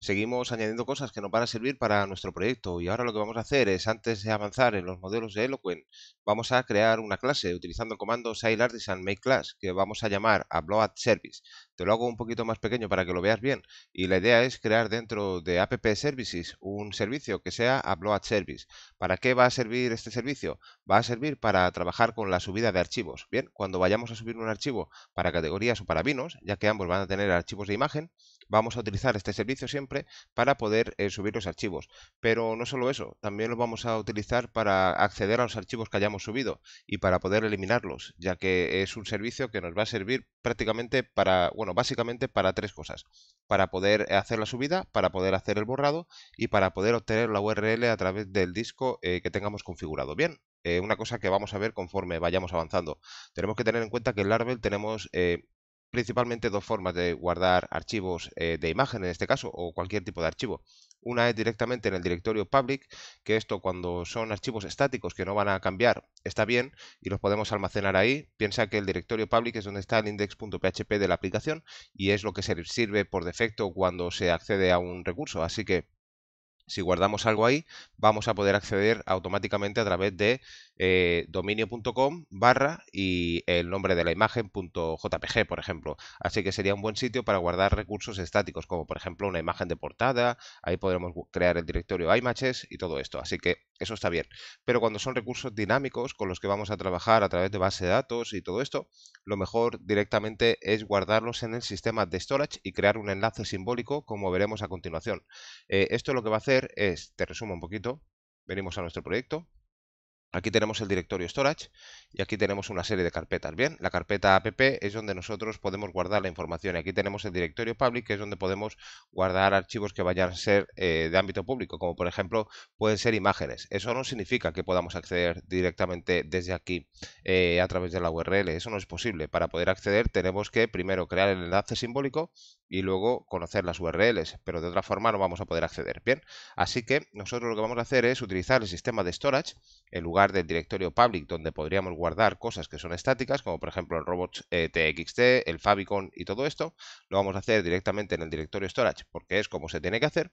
seguimos añadiendo cosas que nos van a servir para nuestro proyecto y ahora lo que vamos a hacer es, antes de avanzar en los modelos de Eloquent, vamos a crear una clase utilizando el comando makeclass que vamos a llamar a Service. Te lo hago un poquito más pequeño para que lo veas bien. Y la idea es crear dentro de App Services un servicio que sea Upload Service. ¿Para qué va a servir este servicio? Va a servir para trabajar con la subida de archivos. Bien, cuando vayamos a subir un archivo para categorías o para vinos, ya que ambos van a tener archivos de imagen, vamos a utilizar este servicio siempre para poder eh, subir los archivos. Pero no solo eso, también lo vamos a utilizar para acceder a los archivos que hayamos subido y para poder eliminarlos, ya que es un servicio que nos va a servir prácticamente para, básicamente para tres cosas. Para poder hacer la subida, para poder hacer el borrado y para poder obtener la URL a través del disco eh, que tengamos configurado. Bien, eh, una cosa que vamos a ver conforme vayamos avanzando. Tenemos que tener en cuenta que en Larvel tenemos eh, principalmente dos formas de guardar archivos eh, de imagen en este caso o cualquier tipo de archivo. Una es directamente en el directorio public, que esto cuando son archivos estáticos que no van a cambiar está bien y los podemos almacenar ahí. Piensa que el directorio public es donde está el index.php de la aplicación y es lo que se sirve por defecto cuando se accede a un recurso. Así que si guardamos algo ahí, vamos a poder acceder automáticamente a través de eh, dominio.com barra y el nombre de la imagen.jpg, por ejemplo. Así que sería un buen sitio para guardar recursos estáticos, como por ejemplo una imagen de portada, ahí podremos crear el directorio images y todo esto. Así que eso está bien. Pero cuando son recursos dinámicos con los que vamos a trabajar a través de base de datos y todo esto, lo mejor directamente es guardarlos en el sistema de storage y crear un enlace simbólico como veremos a continuación. Eh, esto lo que va a hacer es, te resumo un poquito, venimos a nuestro proyecto, Aquí tenemos el directorio storage y aquí tenemos una serie de carpetas. Bien, la carpeta app es donde nosotros podemos guardar la información. Aquí tenemos el directorio public, que es donde podemos guardar archivos que vayan a ser eh, de ámbito público, como por ejemplo pueden ser imágenes. Eso no significa que podamos acceder directamente desde aquí eh, a través de la URL. Eso no es posible. Para poder acceder tenemos que primero crear el enlace simbólico y luego conocer las URLs, pero de otra forma no vamos a poder acceder. Bien, así que nosotros lo que vamos a hacer es utilizar el sistema de storage en lugar del directorio public donde podríamos guardar cosas que son estáticas, como por ejemplo el robot txt, eh, el favicon y todo esto, lo vamos a hacer directamente en el directorio storage porque es como se tiene que hacer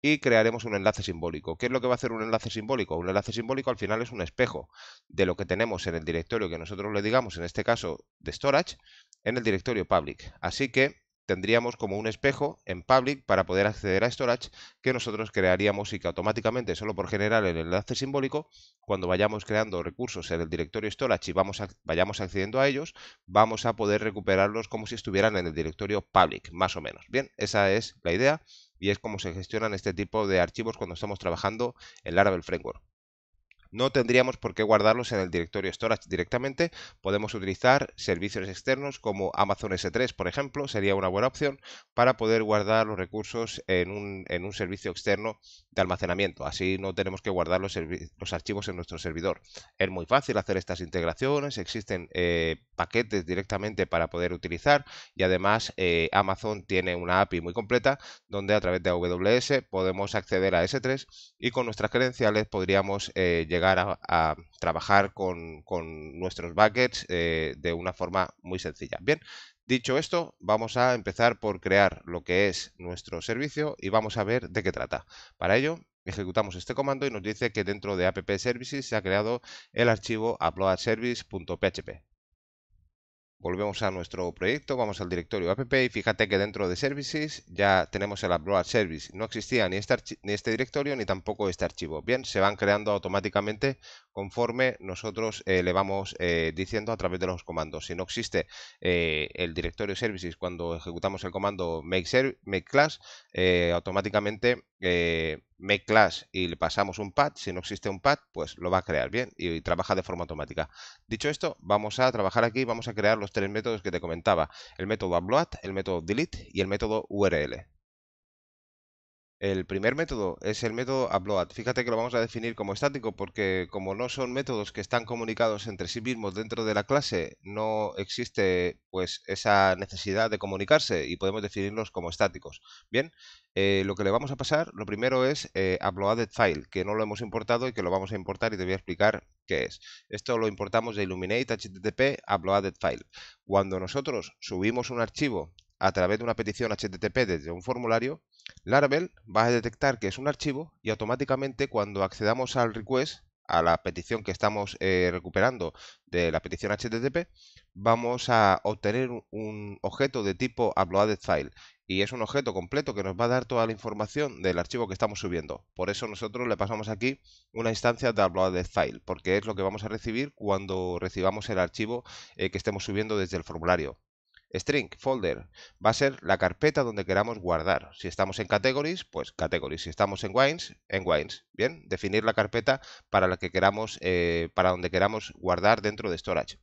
y crearemos un enlace simbólico. ¿Qué es lo que va a hacer un enlace simbólico? Un enlace simbólico al final es un espejo de lo que tenemos en el directorio que nosotros le digamos, en este caso de storage, en el directorio public. Así que tendríamos como un espejo en public para poder acceder a storage que nosotros crearíamos y que automáticamente, solo por generar el enlace simbólico, cuando vayamos creando recursos en el directorio storage y vayamos accediendo a ellos, vamos a poder recuperarlos como si estuvieran en el directorio public, más o menos. Bien, esa es la idea y es como se gestionan este tipo de archivos cuando estamos trabajando en Laravel Framework no tendríamos por qué guardarlos en el directorio storage directamente. Podemos utilizar servicios externos como Amazon S3, por ejemplo, sería una buena opción para poder guardar los recursos en un, servicio externo de almacenamiento. Así no tenemos que guardar los, archivos en nuestro servidor. Es muy fácil hacer estas integraciones, existen eh, paquetes directamente para poder utilizar y además eh, Amazon tiene una API muy completa donde a través de AWS podemos acceder a S3 y con nuestras credenciales podríamos eh, llegar a, trabajar con, nuestros buckets eh, de una forma muy sencilla. Bien, dicho esto, vamos a empezar por crear lo que es nuestro servicio y vamos a ver de qué trata. Para ello, ejecutamos este comando y nos dice que dentro de app services se ha creado el archivo uploadservice.php. Volvemos a nuestro proyecto, vamos al directorio app y fíjate que dentro de services ya tenemos el upload service. No existía ni este, ni este directorio ni tampoco este archivo. Bien, se van creando automáticamente conforme nosotros eh, le vamos eh, diciendo a través de los comandos. Si no existe eh, el directorio services cuando ejecutamos el comando make class, automáticamente make class y le pasamos un pad, si no existe un pad, pues lo va a crear bien y trabaja de forma automática. Dicho esto, vamos a trabajar aquí, vamos a crear los tres métodos que te comentaba, el método upload, el método delete y el método URL. El primer método es el método upload. Fíjate que lo vamos a definir como estático porque como no son métodos que están comunicados entre sí mismos dentro de la clase, no existe pues esa necesidad de comunicarse y podemos definirlos como estáticos. Bien, eh, lo que le vamos a pasar, lo primero es eh, file, que no lo hemos importado y que lo vamos a importar y te voy a explicar qué es. Esto lo importamos de Illuminate HTTP file. Cuando nosotros subimos un archivo a través de una petición HTTP desde un formulario, Laravel va a detectar que es un archivo y automáticamente cuando accedamos al request, a la petición que estamos eh, recuperando de la petición HTTP, vamos a obtener un objeto de tipo uploaded file y es un objeto completo que nos va a dar toda la información del archivo que estamos subiendo. Por eso nosotros le pasamos aquí una instancia de uploaded file, porque es lo que vamos a recibir cuando recibamos el archivo eh, que estemos subiendo desde el formulario. String folder va a ser la carpeta donde queramos guardar. Si estamos en categories, pues categories. Si estamos en wines, en wines. Bien, definir la carpeta para la que queramos, eh, para donde queramos guardar dentro de storage.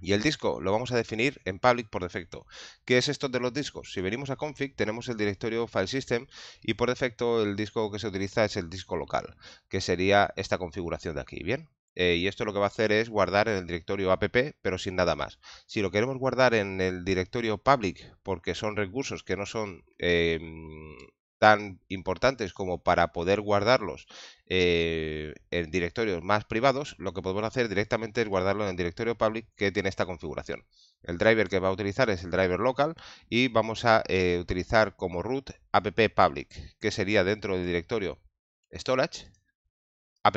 Y el disco lo vamos a definir en public por defecto. ¿Qué es esto de los discos? Si venimos a config tenemos el directorio file system y por defecto el disco que se utiliza es el disco local, que sería esta configuración de aquí, ¿bien? Eh, y esto lo que va a hacer es guardar en el directorio app, pero sin nada más. Si lo queremos guardar en el directorio public, porque son recursos que no son em, tan importantes como para poder guardarlos eh, en directorios más privados, lo que podemos hacer directamente es guardarlo en el directorio public que tiene esta configuración. El driver que va a utilizar es el driver local y vamos a eh, utilizar como root app public, que sería dentro del directorio storage, app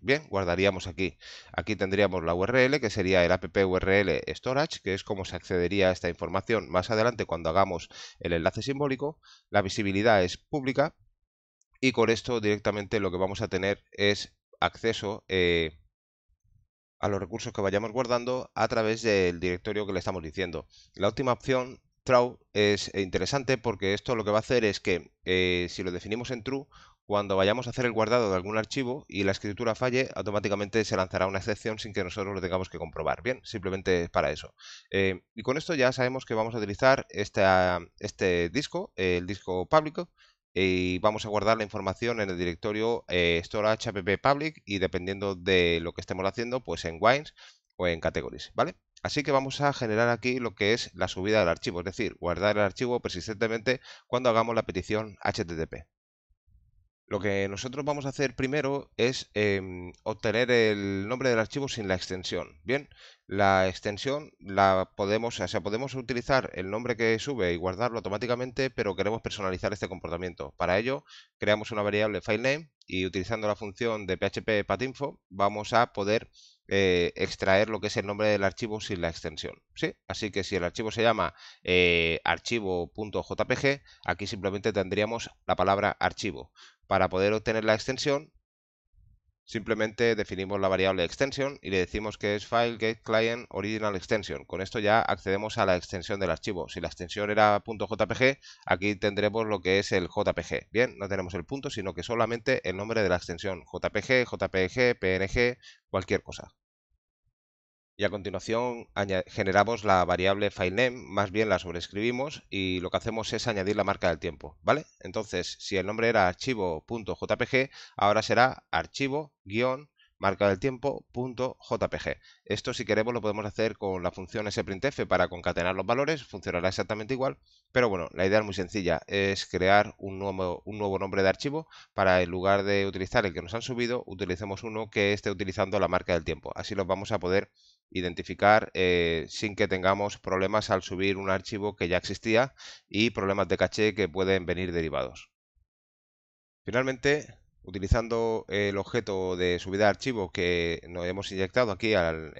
Bien, guardaríamos aquí. Aquí tendríamos la URL, que sería el app URL storage, que es como se accedería a esta información más adelante cuando hagamos el enlace simbólico. La visibilidad es pública y con esto directamente lo que vamos a tener es acceso eh, a los recursos que vayamos guardando a través del directorio que le estamos diciendo. La última opción, true, es interesante porque esto lo que va a hacer es que eh, si lo definimos en true, cuando vayamos a hacer el guardado de algún archivo y la escritura falle, automáticamente se lanzará una excepción sin que nosotros lo tengamos que comprobar. Bien, simplemente para eso. Eh, y con esto ya sabemos que vamos a utilizar este disco, el disco público, y vamos a guardar la información en el directorio eh, store storage public y dependiendo de lo que estemos haciendo, pues en wines o en categories, ¿vale? Así que vamos a generar aquí lo que es la subida del archivo, es decir, guardar el archivo persistentemente cuando hagamos la petición HTTP. Lo que nosotros vamos a hacer primero es em, obtener el nombre del archivo sin la extensión. Bien, la extensión la podemos, o sea, podemos utilizar el nombre que sube y guardarlo automáticamente, pero queremos personalizar este comportamiento. Para ello, creamos una variable filename y utilizando la función de php patinfo vamos a poder eh, extraer lo que es el nombre del archivo sin la extensión. ¿sí? Así que si el archivo se llama eh, archivo.jpg, aquí simplemente tendríamos la palabra archivo. Para poder obtener la extensión, simplemente definimos la variable extension y le decimos que es file get client original extension. Con esto ya accedemos a la extensión del archivo. Si la extensión era .jpg, aquí tendremos lo que es el JPG. Bien, no tenemos el punto, sino que solamente el nombre de la extensión. JPG, JPG, PNG, cualquier cosa y a continuación generamos la variable filename, más bien la sobreescribimos y lo que hacemos es añadir la marca del tiempo, ¿vale? Entonces, si el nombre era archivo.jpg, ahora será archivo-jpg Marca del tiempo.jpg. Esto si queremos lo podemos hacer con la función sprintf para concatenar los valores, funcionará exactamente igual, pero bueno, la idea es muy sencilla, es crear un nuevo, nombre de archivo para en lugar de utilizar el que nos han subido, utilicemos uno que esté utilizando la marca del tiempo. Así los vamos a poder identificar eh, sin que tengamos problemas al subir un archivo que ya existía y problemas de caché que pueden venir derivados. Finalmente, utilizando el objeto de subida de archivo que nos hemos inyectado aquí al,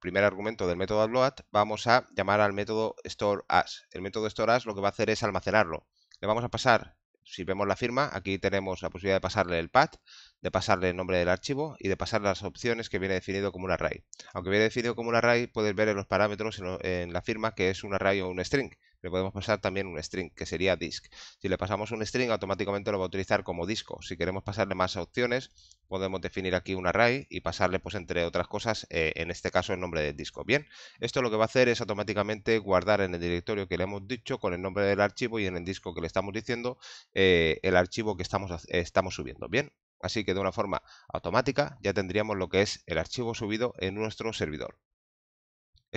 primer argumento del método upload, vamos a llamar al método storeAs. El método storeAs lo que va a hacer es almacenarlo. Le vamos a pasar, si vemos la firma, aquí tenemos la posibilidad de pasarle el path, de pasarle el nombre del archivo y de pasar las opciones que viene definido como un array. Aunque viene definido como un array, puedes ver en los parámetros en la firma que es un array o un string le podemos pasar también un string, que sería disk. Si le pasamos un string, automáticamente lo va a utilizar como disco. Si queremos pasarle más opciones, podemos definir aquí un array y pasarle, pues entre otras cosas, eh, en este caso el nombre del disco. Bien, esto lo que va a hacer es automáticamente guardar en el directorio que le hemos dicho con el nombre del archivo y en el disco que le estamos diciendo eh, el archivo que estamos, estamos subiendo. Bien, así que de una forma automática ya tendríamos lo que es el archivo subido en nuestro servidor.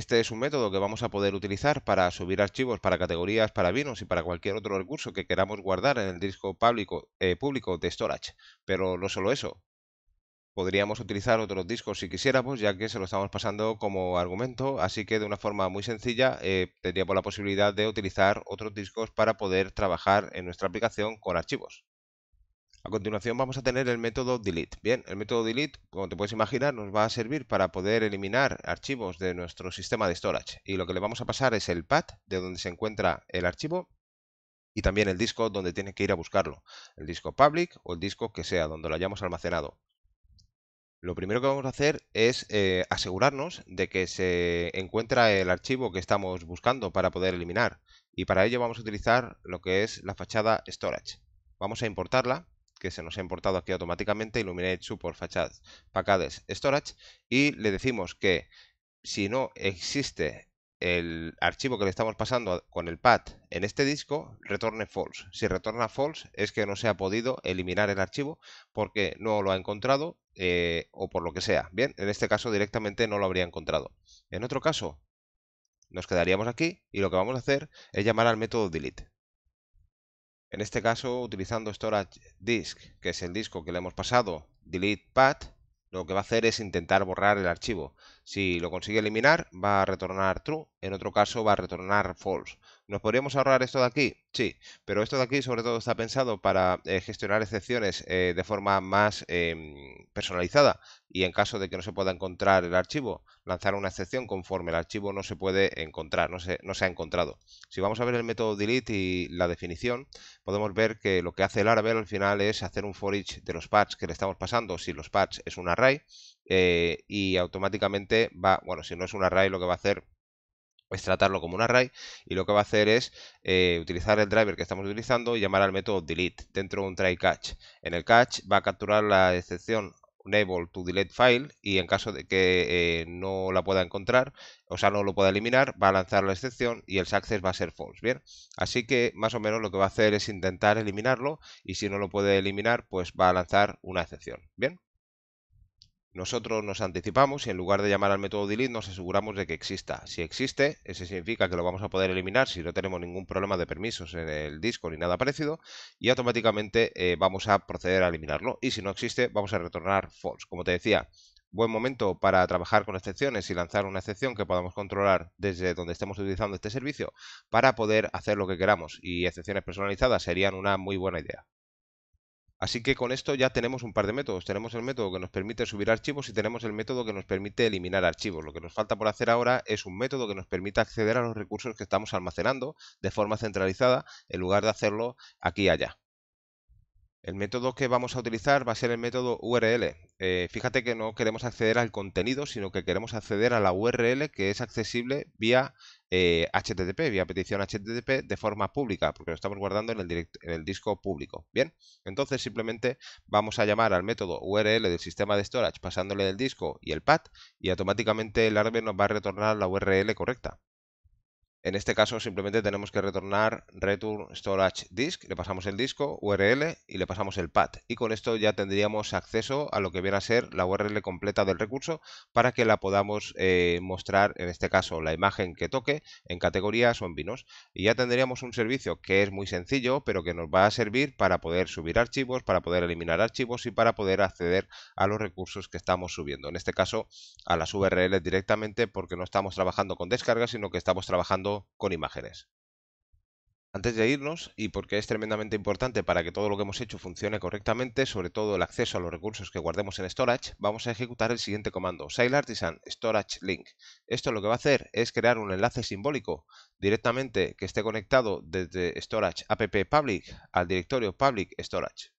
Este es un método que vamos a poder utilizar para subir archivos para categorías, para vinos y para cualquier otro recurso que queramos guardar en el disco eh, público, de storage. Pero no solo eso, podríamos utilizar otros discos si quisiéramos, ya que se lo estamos pasando como argumento, así que de una forma muy sencilla eh, tendríamos la posibilidad de utilizar otros discos para poder trabajar en nuestra aplicación con archivos. A continuación vamos a tener el método delete. Bien, el método delete, como te puedes imaginar, nos va a servir para poder eliminar archivos de nuestro sistema de storage. Y lo que le vamos a pasar es el path de donde se encuentra el archivo y también el disco donde tiene que ir a buscarlo. El disco public o el disco que sea, donde lo hayamos almacenado. Lo primero que vamos a hacer es eh, asegurarnos de que se encuentra el archivo que estamos buscando para poder eliminar. Y para ello vamos a utilizar lo que es la fachada storage. Vamos a importarla que se nos ha importado aquí automáticamente, Illuminate Support Facades, Storage, y le decimos que si no existe el archivo que le estamos pasando con el pad en este disco retorne false. Si retorna false es que no se ha podido eliminar el archivo porque no lo ha encontrado eh, o por lo que sea. Bien, en este caso directamente no lo habría encontrado. En otro caso nos quedaríamos aquí y lo que vamos a hacer es llamar al método delete. En este caso, utilizando Storage Disk, que es el disco que le hemos pasado, Delete Path, lo que va a hacer es intentar borrar el archivo. Si lo consigue eliminar, va a retornar true, en otro caso va a retornar false. ¿Nos podríamos ahorrar esto de aquí? Sí, pero esto de aquí sobre todo está pensado para eh, gestionar excepciones eh, de forma más em, personalizada y en caso de que no se pueda encontrar el archivo, lanzar una excepción conforme el archivo no se puede encontrar, no se, ha encontrado. Si vamos a ver el método delete y la definición, podemos ver que lo que hace el Laravel al final es hacer un for each de los paths que le estamos pasando, si los paths es un array, eh, y automáticamente va, bueno, si no es un array lo que va a hacer es tratarlo como un array y lo que va a hacer es eh, utilizar el driver que estamos utilizando y llamar al método delete dentro de un try catch. En el catch va a capturar la excepción enable to delete file y en caso de que eh, no la pueda encontrar, o sea, no lo pueda eliminar, va a lanzar la excepción y el success va a ser false, ¿bien? Así que más o menos lo que va a hacer es intentar eliminarlo y si no lo puede eliminar, pues va a lanzar una excepción, ¿bien? Nosotros nos anticipamos y en lugar de llamar al método delete nos aseguramos de que exista. Si existe, eso significa que lo vamos a poder eliminar si no tenemos ningún problema de permisos en el disco ni nada parecido y automáticamente eh, vamos a proceder a eliminarlo. Y si no existe, vamos a retornar false. Como te decía, buen momento para trabajar con excepciones y lanzar una excepción que podamos controlar desde donde estemos utilizando este servicio para poder hacer lo que queramos y excepciones personalizadas serían una muy buena idea. Así que con esto ya tenemos un par de métodos. Tenemos el método que nos permite subir archivos y tenemos el método que nos permite eliminar archivos. Lo que nos falta por hacer ahora es un método que nos permita acceder a los recursos que estamos almacenando de forma centralizada en lugar de hacerlo aquí y allá. El método que vamos a utilizar va a ser el método URL. Eh, fíjate que no queremos acceder al contenido, sino que queremos acceder a la URL que es accesible vía eh, HTTP, vía petición HTTP, de forma pública, porque lo estamos guardando en el, disco público. Bien, entonces simplemente vamos a llamar al método URL del sistema de storage pasándole el disco y el pad y automáticamente el árbol nos va a retornar la URL correcta. En este caso simplemente tenemos que retornar return storage disk, le pasamos el disco, URL y le pasamos el pad Y con esto ya tendríamos acceso a lo que viene a ser la URL completa del recurso para que la podamos eh, mostrar, en este caso, la imagen que toque en categorías o en vinos. Y ya tendríamos un servicio que es muy sencillo, pero que nos va a servir para poder subir archivos, para poder eliminar archivos y para poder acceder a los recursos que estamos subiendo. En este caso, a las URL directamente porque no estamos trabajando con descargas, sino que estamos trabajando con imágenes. Antes de irnos, y porque es tremendamente importante para que todo lo que hemos hecho funcione correctamente, sobre todo el acceso a los recursos que guardemos en Storage, vamos a ejecutar el siguiente comando, silartisan storage link. Esto lo que va a hacer es crear un enlace simbólico directamente que esté conectado desde storage app public al directorio public storage.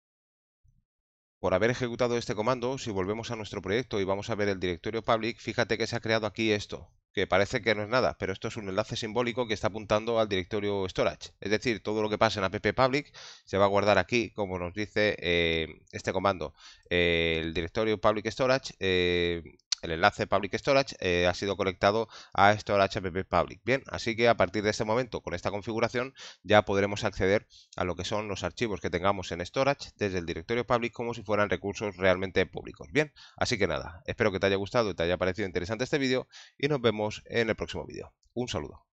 Por haber ejecutado este comando, si volvemos a nuestro proyecto y vamos a ver el directorio public, fíjate que se ha creado aquí esto, que parece que no es nada, pero esto es un enlace simbólico que está apuntando al directorio storage. Es decir, todo lo que pasa en app public se va a guardar aquí, como nos dice eh, este comando, eh, el directorio public storage eh, el enlace Public Storage eh, ha sido conectado a Storage App Public. Bien, así que a partir de este momento, con esta configuración, ya podremos acceder a lo que son los archivos que tengamos en Storage desde el directorio Public como si fueran recursos realmente públicos. Bien, así que nada, espero que te haya gustado y te haya parecido interesante este vídeo y nos vemos en el próximo vídeo. Un saludo.